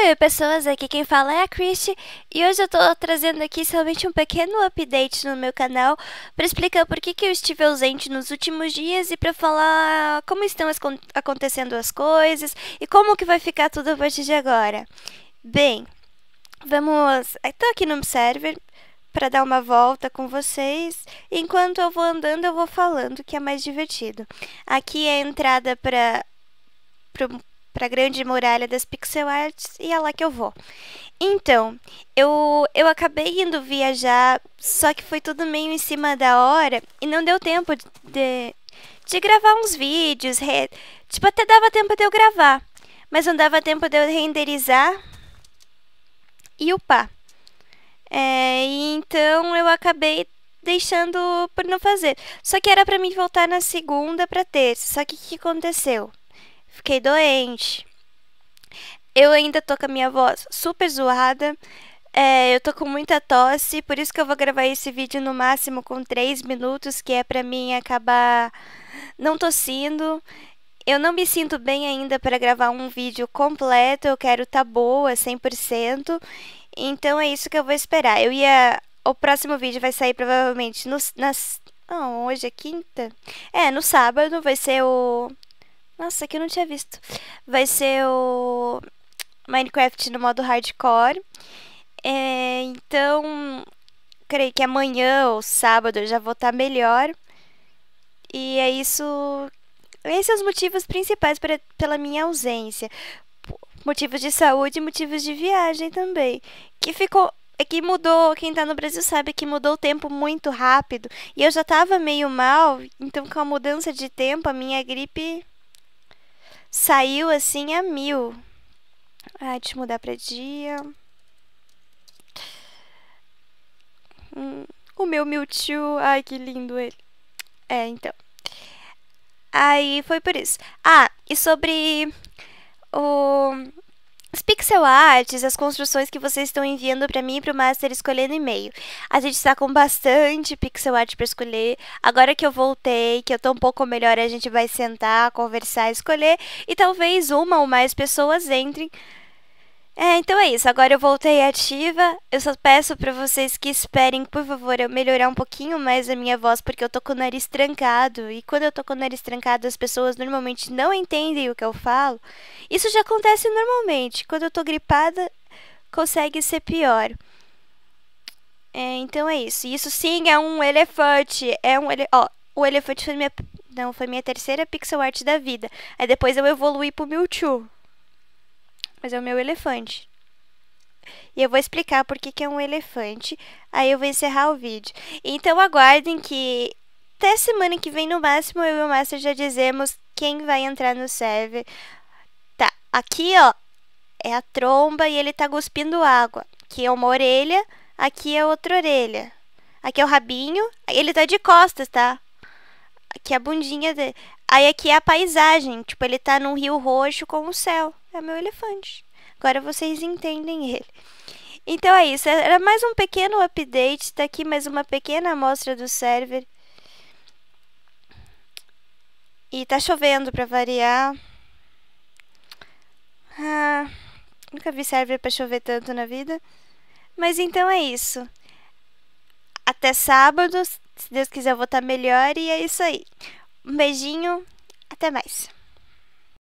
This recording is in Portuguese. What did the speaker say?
Oi, pessoas, aqui quem fala é a Christy e hoje eu tô trazendo aqui somente um pequeno update no meu canal para explicar por que, que eu estive ausente nos últimos dias e para falar como estão as, acontecendo as coisas e como que vai ficar tudo a partir de agora. Bem, vamos... estou aqui no server para dar uma volta com vocês. Enquanto eu vou andando, eu vou falando que é mais divertido. Aqui é a entrada para para a grande muralha das pixel arts e é lá que eu vou. Então, eu, eu acabei indo viajar, só que foi tudo meio em cima da hora e não deu tempo de, de, gravar uns vídeos. Re... Tipo, até dava tempo de eu gravar, mas não dava tempo de eu renderizar e upar. É, então eu acabei deixando por não fazer. Só que era para mim voltar na segunda para terça. Só que o que aconteceu? Fiquei doente. Eu ainda tô com a minha voz super zoada. É, eu tô com muita tosse, por isso que eu vou gravar esse vídeo no máximo com 3 minutos, que é pra mim acabar não tossindo. Eu não me sinto bem ainda para gravar um vídeo completo, eu quero tá boa, 100%. Então é isso que eu vou esperar. Eu ia... O próximo vídeo vai sair provavelmente no, nas... Não, hoje é quinta? É, no sábado vai ser o nossa, aqui eu não tinha visto. Vai ser o Minecraft no modo hardcore. É, então, creio que amanhã ou sábado eu já vou estar tá melhor. E é isso. Esses são os motivos principais pra, pela minha ausência. Motivos de saúde e motivos de viagem também. Que ficou é que mudou, quem tá no Brasil sabe que mudou o tempo muito rápido. E eu já tava meio mal, então com a mudança de tempo, a minha gripe saiu assim a mil. Ai, deixa eu mudar pra dia. Hum, o meu Mewtwo. Ai, que lindo ele. É, então. Aí foi por isso. Ah, e sobre o as pixel arts, as construções que vocês estão enviando para mim e para o Master escolhendo e-mail. A gente está com bastante pixel art para escolher. Agora que eu voltei, que eu estou um pouco melhor, a gente vai sentar, conversar, escolher e talvez uma ou mais pessoas entrem é, então é isso. Agora eu voltei ativa. Eu só peço para vocês que esperem, por favor, eu melhorar um pouquinho mais a minha voz, porque eu tô com o nariz trancado. E quando eu tô com o nariz trancado, as pessoas normalmente não entendem o que eu falo. Isso já acontece normalmente. Quando eu tô gripada, consegue ser pior. É, então é isso. Isso sim é um elefante. É um ele... Ó, o elefante foi minha. Não, foi minha terceira pixel art da vida. Aí depois eu evoluí pro Mewtwo mas é o meu elefante. E eu vou explicar por que, que é um elefante, aí eu vou encerrar o vídeo. Então aguardem que até semana que vem, no máximo, eu e o Master já dizemos quem vai entrar no server. Tá, aqui ó, é a tromba e ele tá cuspindo água. Aqui é uma orelha, aqui é outra orelha. Aqui é o rabinho, ele tá de costas, tá? Aqui é a bundinha dele. Aí aqui é a paisagem, tipo, ele tá num rio roxo com o céu. É meu elefante. Agora vocês entendem ele. Então é isso, era mais um pequeno update, tá aqui mais uma pequena amostra do server. E tá chovendo para variar. Ah, nunca vi server para chover tanto na vida. Mas então é isso. Até sábado, se Deus quiser eu vou estar tá melhor e é isso aí. Um beijinho, até mais.